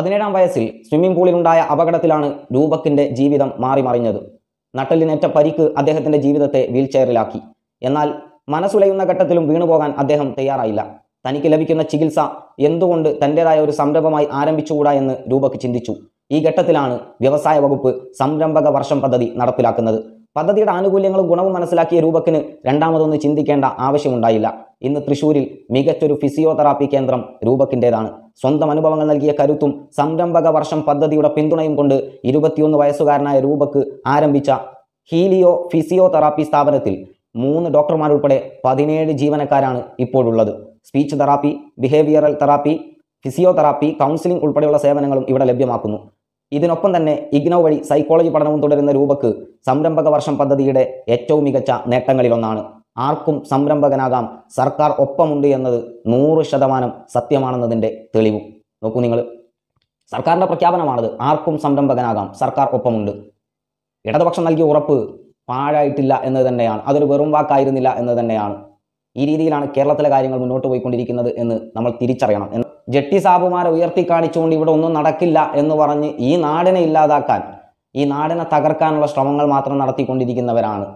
പതിനേഴാം വയസ്സിൽ സ്വിമ്മിംഗ് പൂളിലുണ്ടായ അപകടത്തിലാണ് രൂപക്കിന്റെ ജീവിതം മാറിമറിഞ്ഞത് നട്ടലിനേറ്റ പരിക്ക് അദ്ദേഹത്തിന്റെ ജീവിതത്തെ ചെയറിലാക്കി എന്നാൽ മനസ്സുലയുന്ന ഘട്ടത്തിലും വീണുപോകാൻ അദ്ദേഹം തയ്യാറായില്ല തനിക്ക് ലഭിക്കുന്ന ചികിത്സ എന്തുകൊണ്ട് തൻ്റെതായ ഒരു സംരംഭമായി ആരംഭിച്ചുകൂടാ എന്ന് രൂപക്ക് ചിന്തിച്ചു ഈ ഘട്ടത്തിലാണ് വ്യവസായ വകുപ്പ് സംരംഭക വർഷം പദ്ധതി നടപ്പിലാക്കുന്നത് പദ്ധതിയുടെ ആനുകൂല്യങ്ങളും ഗുണവും മനസ്സിലാക്കിയ രൂപക്കിന് രണ്ടാമതൊന്ന് ചിന്തിക്കേണ്ട ആവശ്യമുണ്ടായില്ല ഇന്ന് തൃശൂരിൽ മികച്ചൊരു ഫിസിയോതെറാപ്പി കേന്ദ്രം രൂപക്കിൻ്റേതാണ് സ്വന്തം അനുഭവങ്ങൾ നൽകിയ കരുത്തും സംരംഭക വർഷം പദ്ധതിയുടെ പിന്തുണയും കൊണ്ട് ഇരുപത്തിയൊന്ന് വയസ്സുകാരനായ രൂപക്ക് ആരംഭിച്ച ഹീലിയോ ഫിസിയോതെറാപ്പി സ്ഥാപനത്തിൽ മൂന്ന് ഡോക്ടർമാരുൾപ്പെടെ പതിനേഴ് ജീവനക്കാരാണ് ഇപ്പോഴുള്ളത് speech therapy behavioural therapy physiotherapy counselling ഉൾപ്പെടെയുള്ള സേവനങ്ങളും ഇവിടെ ലഭ്യമാക്കുന്നു ഇതിനൊപ്പം തന്നെ ഇഗ്നോ വഴി സൈക്കോളജി പഠനവും തുടരുന്ന രൂപക്ക് സംരംഭക വർഷം പദ്ധതിയുടെ ഏറ്റവും മികച്ച നേട്ടങ്ങളിലൊന്നാണ് ആർക്കും സംരംഭകനാകാം സർക്കാർ ഒപ്പമുണ്ട് എന്നത് നൂറ് ശതമാനം സത്യമാണെന്നതിൻ്റെ തെളിവ് നോക്കൂ നിങ്ങൾ സർക്കാരിൻ്റെ പ്രഖ്യാപനമാണത് ആർക്കും സംരംഭകനാകാം സർക്കാർ ഒപ്പമുണ്ട് ഇടതുപക്ഷം നൽകിയ ഉറപ്പ് പാഴായിട്ടില്ല എന്ന് തന്നെയാണ് അതൊരു വെറും വാക്കായിരുന്നില്ല എന്ന് തന്നെയാണ് ഈ രീതിയിലാണ് കേരളത്തിലെ കാര്യങ്ങൾ മുന്നോട്ട് പോയിക്കൊണ്ടിരിക്കുന്നത് എന്ന് നമ്മൾ തിരിച്ചറിയണം ജട്ടി സാബുമാരെ ഉയർത്തി കാണിച്ചുകൊണ്ട് ഇവിടെ ഒന്നും നടക്കില്ല എന്ന് പറഞ്ഞ് ഈ നാടിനെ ഇല്ലാതാക്കാൻ ഈ നാടിനെ തകർക്കാനുള്ള ശ്രമങ്ങൾ മാത്രം നടത്തിക്കൊണ്ടിരിക്കുന്നവരാണ്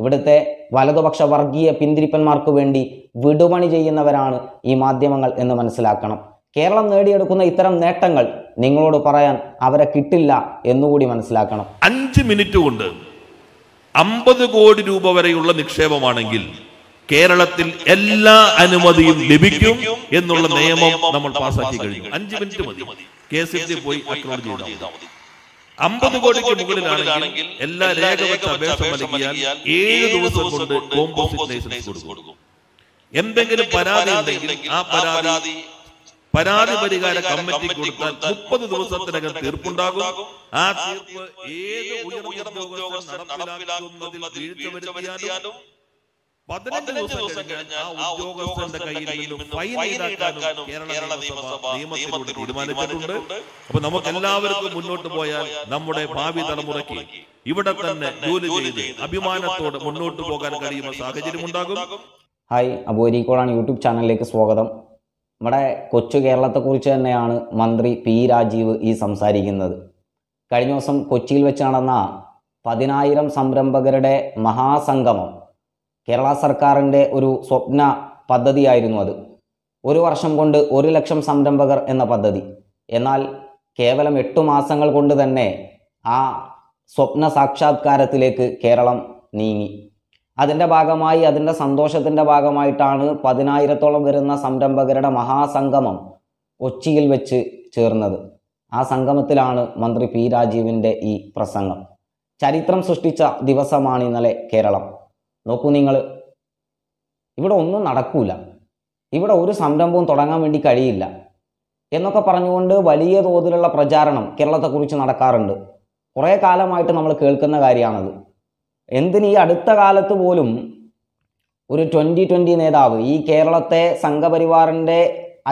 ഇവിടുത്തെ വലതുപക്ഷ വർഗീയ പിന്തിരിപ്പന്മാർക്ക് വേണ്ടി വിടുപണി ചെയ്യുന്നവരാണ് ഈ മാധ്യമങ്ങൾ എന്ന് മനസ്സിലാക്കണം കേരളം നേടിയെടുക്കുന്ന ഇത്തരം നേട്ടങ്ങൾ നിങ്ങളോട് പറയാൻ അവരെ കിട്ടില്ല എന്നുകൂടി മനസ്സിലാക്കണം അഞ്ച് മിനിറ്റ് കൊണ്ട് അമ്പത് കോടി രൂപ വരെയുള്ള നിക്ഷേപമാണെങ്കിൽ കേരളത്തിൽ എല്ലാ അനുമതിയും ലഭിക്കും എന്നുള്ള നിയമം നമ്മൾ പാസ്സാക്കി കഴിഞ്ഞു അഞ്ച് മിനിറ്റ് മതി കെ സി പോയി അക്ലോഡ് ചെയ്താൽ മതി അമ്പത് കോടിക്ക് മുകളിലാണെങ്കിൽ എല്ലാ രേഖവച്ച കോമ്പോസിറ്റ് ലൈസൻസ് കൊടുക്കും എന്തെങ്കിലും പരാതി ഉണ്ടെങ്കിൽ ആ പരാതി പരാതി പരിഹാര കമ്മിറ്റി കൊടുത്താൽ മുപ്പത് ദിവസത്തിനകം തീർപ്പുണ്ടാകും ആ തീർപ്പ് ഏത് ഉയർന്ന ഉദ്യോഗസ്ഥർ നടപ്പിലാക്കുന്നതിൽ വീഴ്ച വരുത്തിയാലും പതിനഞ്ച് ദിവസം കഴിഞ്ഞാൽ ആ ഉദ്യോഗസ്ഥന്റെ കയ്യിൽ നിന്ന് ഈടാക്കാനും കേരള നിയമസഭ തീരുമാനിച്ചിട്ടുണ്ട് അപ്പൊ നമുക്ക് എല്ലാവർക്കും മുന്നോട്ട് പോയാൽ നമ്മുടെ ഭാവി തലമുറയ്ക്ക് ഇവിടെ തന്നെ ജോലി ചെയ്ത് അഭിമാനത്തോടെ മുന്നോട്ട് പോകാൻ കഴിയുന്ന സാഹചര്യം ഉണ്ടാകും ഹായ് അബൂരിക്കോളാണ് യൂട്യൂബ് ചാനലിലേക്ക് സ്വാഗതം നമ്മുടെ കൊച്ചു കേരളത്തെക്കുറിച്ച് തന്നെയാണ് മന്ത്രി പി രാജീവ് ഈ സംസാരിക്കുന്നത് കഴിഞ്ഞ ദിവസം കൊച്ചിയിൽ വെച്ച് നടന്ന പതിനായിരം സംരംഭകരുടെ മഹാസംഗമം കേരള സർക്കാരിൻ്റെ ഒരു സ്വപ്ന പദ്ധതിയായിരുന്നു അത് ഒരു വർഷം കൊണ്ട് ഒരു ലക്ഷം സംരംഭകർ എന്ന പദ്ധതി എന്നാൽ കേവലം എട്ടു മാസങ്ങൾ കൊണ്ട് തന്നെ ആ സ്വപ്ന സാക്ഷാത്കാരത്തിലേക്ക് കേരളം നീങ്ങി അതിൻ്റെ ഭാഗമായി അതിൻ്റെ സന്തോഷത്തിൻ്റെ ഭാഗമായിട്ടാണ് പതിനായിരത്തോളം വരുന്ന സംരംഭകരുടെ മഹാസംഗമം കൊച്ചിയിൽ വെച്ച് ചേർന്നത് ആ സംഗമത്തിലാണ് മന്ത്രി പി രാജീവിൻ്റെ ഈ പ്രസംഗം ചരിത്രം സൃഷ്ടിച്ച ദിവസമാണ് ഇന്നലെ കേരളം നോക്കൂ നിങ്ങൾ ഇവിടെ ഒന്നും നടക്കൂല ഇവിടെ ഒരു സംരംഭവും തുടങ്ങാൻ വേണ്ടി കഴിയില്ല എന്നൊക്കെ പറഞ്ഞുകൊണ്ട് വലിയ തോതിലുള്ള പ്രചാരണം കേരളത്തെക്കുറിച്ച് നടക്കാറുണ്ട് കുറേ കാലമായിട്ട് നമ്മൾ കേൾക്കുന്ന കാര്യമാണത് എന്തിന് ഈ അടുത്ത കാലത്ത് പോലും ഒരു ട്വൻ്റി ട്വൻ്റി നേതാവ് ഈ കേരളത്തെ സംഘപരിവാറിൻ്റെ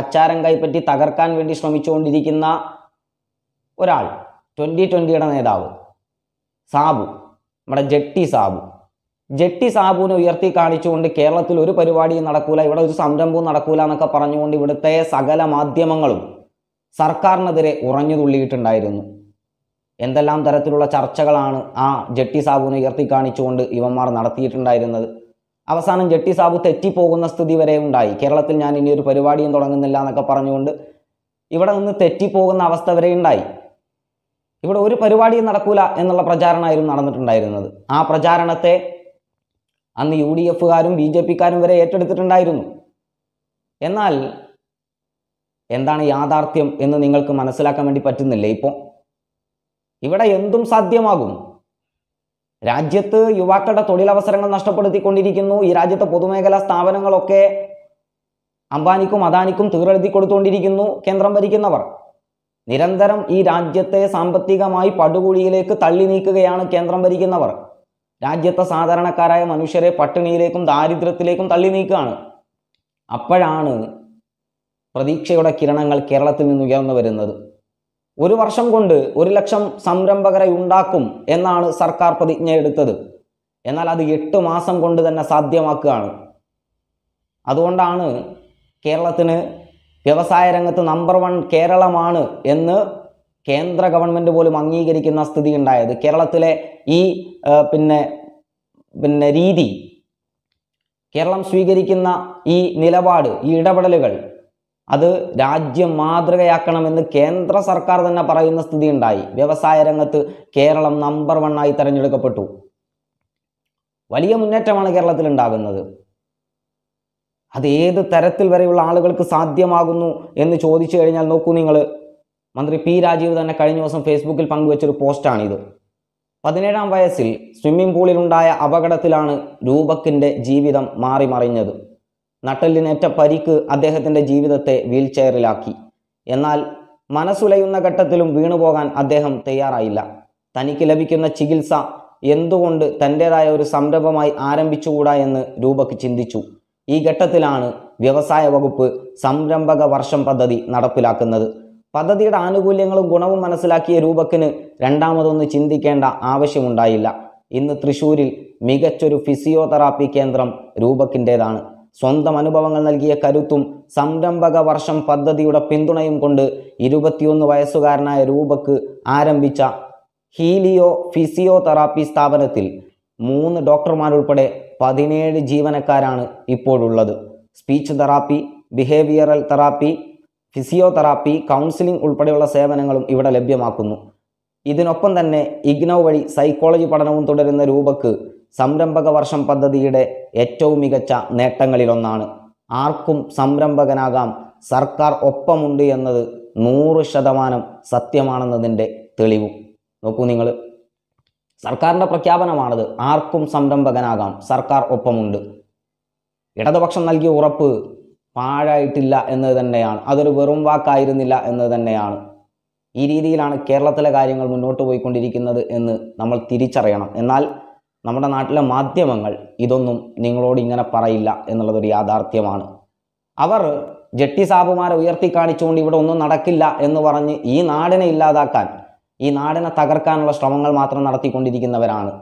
അച്ചാരം കൈപ്പറ്റി തകർക്കാൻ വേണ്ടി ശ്രമിച്ചുകൊണ്ടിരിക്കുന്ന ഒരാൾ ട്വൻ്റി ട്വൻ്റിയുടെ നേതാവ് സാബു നമ്മുടെ ജെട്ടി സാബു ജെട്ടി സാബുവിനെ ഉയർത്തി കാണിച്ചുകൊണ്ട് കേരളത്തിൽ ഒരു പരിപാടിയും നടക്കൂല ഇവിടെ ഒരു സംരംഭവും നടക്കൂല എന്നൊക്കെ പറഞ്ഞുകൊണ്ട് ഇവിടുത്തെ സകല മാധ്യമങ്ങളും സർക്കാരിനെതിരെ ഉറഞ്ഞു തുള്ളിയിട്ടുണ്ടായിരുന്നു എന്തെല്ലാം തരത്തിലുള്ള ചർച്ചകളാണ് ആ ജെട്ടി സാബുവിനെ ഉയർത്തി കാണിച്ചുകൊണ്ട് ഇവന്മാർ നടത്തിയിട്ടുണ്ടായിരുന്നത് അവസാനം ജെട്ടി സാബു തെറ്റിപ്പോകുന്ന സ്ഥിതി വരെ ഉണ്ടായി കേരളത്തിൽ ഞാൻ ഇനി ഒരു പരിപാടിയും തുടങ്ങുന്നില്ല എന്നൊക്കെ പറഞ്ഞുകൊണ്ട് ഇവിടെ നിന്ന് തെറ്റിപ്പോകുന്ന അവസ്ഥ വരെ ഉണ്ടായി ഇവിടെ ഒരു പരിപാടിയും നടക്കൂല എന്നുള്ള പ്രചാരണമായിരുന്നു നടന്നിട്ടുണ്ടായിരുന്നത് ആ പ്രചാരണത്തെ അന്ന് യു ഡി എഫുകാരും ബി ജെ പിക്കാരും വരെ ഏറ്റെടുത്തിട്ടുണ്ടായിരുന്നു എന്നാൽ എന്താണ് യാഥാർത്ഥ്യം എന്ന് നിങ്ങൾക്ക് മനസ്സിലാക്കാൻ വേണ്ടി പറ്റുന്നില്ലേ ഇപ്പോൾ ഇവിടെ എന്തും സാധ്യമാകും രാജ്യത്ത് യുവാക്കളുടെ തൊഴിലവസരങ്ങൾ നഷ്ടപ്പെടുത്തിക്കൊണ്ടിരിക്കുന്നു ഈ രാജ്യത്തെ പൊതുമേഖലാ സ്ഥാപനങ്ങളൊക്കെ അംബാനിക്കും അദാനിക്കും തീറെഴുതി കൊടുത്തുകൊണ്ടിരിക്കുന്നു കേന്ദ്രം ഭരിക്കുന്നവർ നിരന്തരം ഈ രാജ്യത്തെ സാമ്പത്തികമായി പടുകുഴിയിലേക്ക് തള്ളി നീക്കുകയാണ് കേന്ദ്രം ഭരിക്കുന്നവർ രാജ്യത്തെ സാധാരണക്കാരായ മനുഷ്യരെ പട്ടിണിയിലേക്കും ദാരിദ്ര്യത്തിലേക്കും തള്ളി നീക്കുകയാണ് അപ്പോഴാണ് പ്രതീക്ഷയുടെ കിരണങ്ങൾ കേരളത്തിൽ നിന്ന് ഉയർന്നു വരുന്നത് ഒരു വർഷം കൊണ്ട് ഒരു ലക്ഷം സംരംഭകരെ ഉണ്ടാക്കും എന്നാണ് സർക്കാർ പ്രതിജ്ഞ എടുത്തത് എന്നാൽ അത് എട്ട് മാസം കൊണ്ട് തന്നെ സാധ്യമാക്കുകയാണ് അതുകൊണ്ടാണ് കേരളത്തിന് വ്യവസായ രംഗത്ത് നമ്പർ വൺ കേരളമാണ് എന്ന് കേന്ദ്ര ഗവൺമെൻറ് പോലും അംഗീകരിക്കുന്ന സ്ഥിതി ഉണ്ടായത് കേരളത്തിലെ ഈ പിന്നെ പിന്നെ രീതി കേരളം സ്വീകരിക്കുന്ന ഈ നിലപാട് ഈ ഇടപെടലുകൾ അത് രാജ്യം മാതൃകയാക്കണമെന്ന് കേന്ദ്ര സർക്കാർ തന്നെ പറയുന്ന സ്ഥിതി ഉണ്ടായി വ്യവസായ രംഗത്ത് കേരളം നമ്പർ വൺ ആയി തെരഞ്ഞെടുക്കപ്പെട്ടു വലിയ മുന്നേറ്റമാണ് കേരളത്തിൽ ഉണ്ടാകുന്നത് അത് ഏത് തരത്തിൽ വരെയുള്ള ആളുകൾക്ക് സാധ്യമാകുന്നു എന്ന് ചോദിച്ചു കഴിഞ്ഞാൽ നോക്കൂ നിങ്ങൾ മന്ത്രി പി രാജീവ് തന്നെ കഴിഞ്ഞ ദിവസം ഫേസ്ബുക്കിൽ പങ്കുവച്ചൊരു പോസ്റ്റാണിത് പതിനേഴാം വയസ്സിൽ സ്വിമ്മിംഗ് പൂളിലുണ്ടായ അപകടത്തിലാണ് രൂപക്കിൻ്റെ ജീവിതം മാറി മറിഞ്ഞത് നട്ടലിനേറ്റ പരിക്ക് അദ്ദേഹത്തിൻ്റെ ജീവിതത്തെ വീൽചെയറിലാക്കി എന്നാൽ മനസ്സുലയുന്ന ഘട്ടത്തിലും വീണുപോകാൻ അദ്ദേഹം തയ്യാറായില്ല തനിക്ക് ലഭിക്കുന്ന ചികിത്സ എന്തുകൊണ്ട് തൻ്റേതായ ഒരു സംരംഭമായി ആരംഭിച്ചുകൂടാ എന്ന് രൂപക്ക് ചിന്തിച്ചു ഈ ഘട്ടത്തിലാണ് വ്യവസായ വകുപ്പ് സംരംഭക വർഷം പദ്ധതി നടപ്പിലാക്കുന്നത് പദ്ധതിയുടെ ആനുകൂല്യങ്ങളും ഗുണവും മനസ്സിലാക്കിയ രൂപക്കിന് രണ്ടാമതൊന്ന് ചിന്തിക്കേണ്ട ആവശ്യമുണ്ടായില്ല ഇന്ന് തൃശൂരിൽ മികച്ചൊരു ഫിസിയോതെറാപ്പി കേന്ദ്രം രൂപക്കിൻ്റേതാണ് സ്വന്തം അനുഭവങ്ങൾ നൽകിയ കരുത്തും സംരംഭക വർഷം പദ്ധതിയുടെ പിന്തുണയും കൊണ്ട് ഇരുപത്തിയൊന്ന് വയസ്സുകാരനായ രൂപക്ക് ആരംഭിച്ച ഹീലിയോ ഫിസിയോതെറാപ്പി സ്ഥാപനത്തിൽ മൂന്ന് ഡോക്ടർമാരുൾപ്പെടെ പതിനേഴ് ജീവനക്കാരാണ് ഇപ്പോഴുള്ളത് speech therapy behavioural therapy physiotherapy counselling ഉൾപ്പെടെയുള്ള സേവനങ്ങളും ഇവിടെ ലഭ്യമാക്കുന്നു ഇതിനൊപ്പം തന്നെ ഇഗ്നോ വഴി സൈക്കോളജി പഠനവും തുടരുന്ന രൂപക്ക് സംരംഭക വർഷം പദ്ധതിയുടെ ഏറ്റവും മികച്ച നേട്ടങ്ങളിലൊന്നാണ് ആർക്കും സംരംഭകനാകാം സർക്കാർ ഒപ്പമുണ്ട് എന്നത് നൂറ് ശതമാനം സത്യമാണെന്നതിൻ്റെ തെളിവും നോക്കൂ നിങ്ങൾ സർക്കാരിൻ്റെ പ്രഖ്യാപനമാണത് ആർക്കും സംരംഭകനാകാം സർക്കാർ ഒപ്പമുണ്ട് ഇടതുപക്ഷം നൽകിയ ഉറപ്പ് പാഴായിട്ടില്ല എന്നത് തന്നെയാണ് അതൊരു വെറും വാക്കായിരുന്നില്ല എന്നത് തന്നെയാണ് ഈ രീതിയിലാണ് കേരളത്തിലെ കാര്യങ്ങൾ മുന്നോട്ട് പോയിക്കൊണ്ടിരിക്കുന്നത് എന്ന് നമ്മൾ തിരിച്ചറിയണം എന്നാൽ നമ്മുടെ നാട്ടിലെ മാധ്യമങ്ങൾ ഇതൊന്നും നിങ്ങളോട് ഇങ്ങനെ പറയില്ല എന്നുള്ളതൊരു യാഥാർത്ഥ്യമാണ് അവർ ജട്ടി സാബുമാരെ ഉയർത്തി കാണിച്ചുകൊണ്ട് ഇവിടെ ഒന്നും നടക്കില്ല എന്ന് പറഞ്ഞ് ഈ നാടിനെ ഇല്ലാതാക്കാൻ ഈ നാടിനെ തകർക്കാനുള്ള ശ്രമങ്ങൾ മാത്രം നടത്തിക്കൊണ്ടിരിക്കുന്നവരാണ്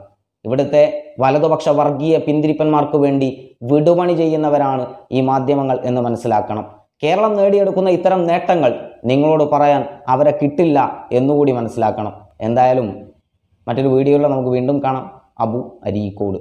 ഇവിടുത്തെ വലതുപക്ഷ വർഗീയ പിന്തിരിപ്പന്മാർക്ക് വേണ്ടി വിടുപണി ചെയ്യുന്നവരാണ് ഈ മാധ്യമങ്ങൾ എന്ന് മനസ്സിലാക്കണം കേരളം നേടിയെടുക്കുന്ന ഇത്തരം നേട്ടങ്ങൾ നിങ്ങളോട് പറയാൻ അവരെ കിട്ടില്ല എന്നുകൂടി മനസ്സിലാക്കണം എന്തായാലും മറ്റൊരു വീഡിയോയിൽ നമുക്ക് വീണ്ടും കാണാം അബു അരീക്കോട്